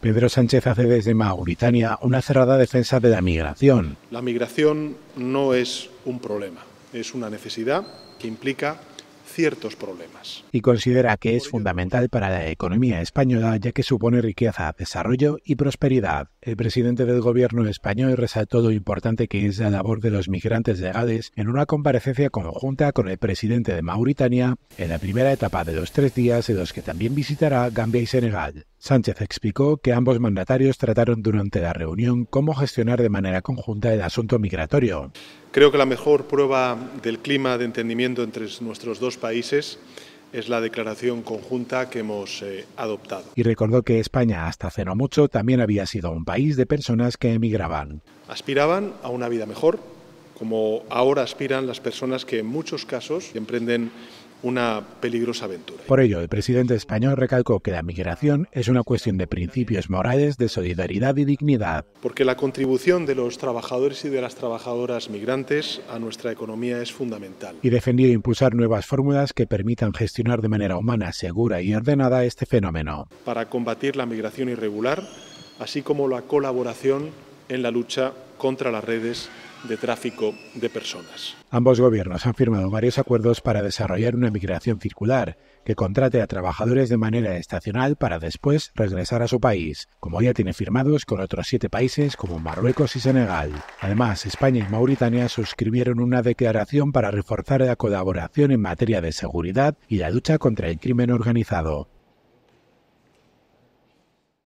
Pedro Sánchez hace desde Mauritania una cerrada defensa de la migración. La migración no es un problema, es una necesidad que implica ciertos problemas. Y considera que es fundamental para la economía española ya que supone riqueza, desarrollo y prosperidad. El presidente del gobierno español resaltó lo importante que es la labor de los migrantes legales en una comparecencia conjunta con el presidente de Mauritania en la primera etapa de los tres días en los que también visitará Gambia y Senegal. Sánchez explicó que ambos mandatarios trataron durante la reunión cómo gestionar de manera conjunta el asunto migratorio. Creo que la mejor prueba del clima de entendimiento entre nuestros dos países es la declaración conjunta que hemos eh, adoptado. Y recordó que España hasta hace no mucho también había sido un país de personas que emigraban. Aspiraban a una vida mejor, como ahora aspiran las personas que en muchos casos emprenden una peligrosa aventura. Por ello, el presidente español recalcó que la migración es una cuestión de principios morales, de solidaridad y dignidad. Porque la contribución de los trabajadores y de las trabajadoras migrantes a nuestra economía es fundamental. Y defendió impulsar nuevas fórmulas que permitan gestionar de manera humana, segura y ordenada este fenómeno. Para combatir la migración irregular, así como la colaboración en la lucha contra las redes de tráfico de personas. Ambos gobiernos han firmado varios acuerdos para desarrollar una migración circular que contrate a trabajadores de manera estacional para después regresar a su país, como ya tiene firmados con otros siete países como Marruecos y Senegal. Además, España y Mauritania suscribieron una declaración para reforzar la colaboración en materia de seguridad y la lucha contra el crimen organizado.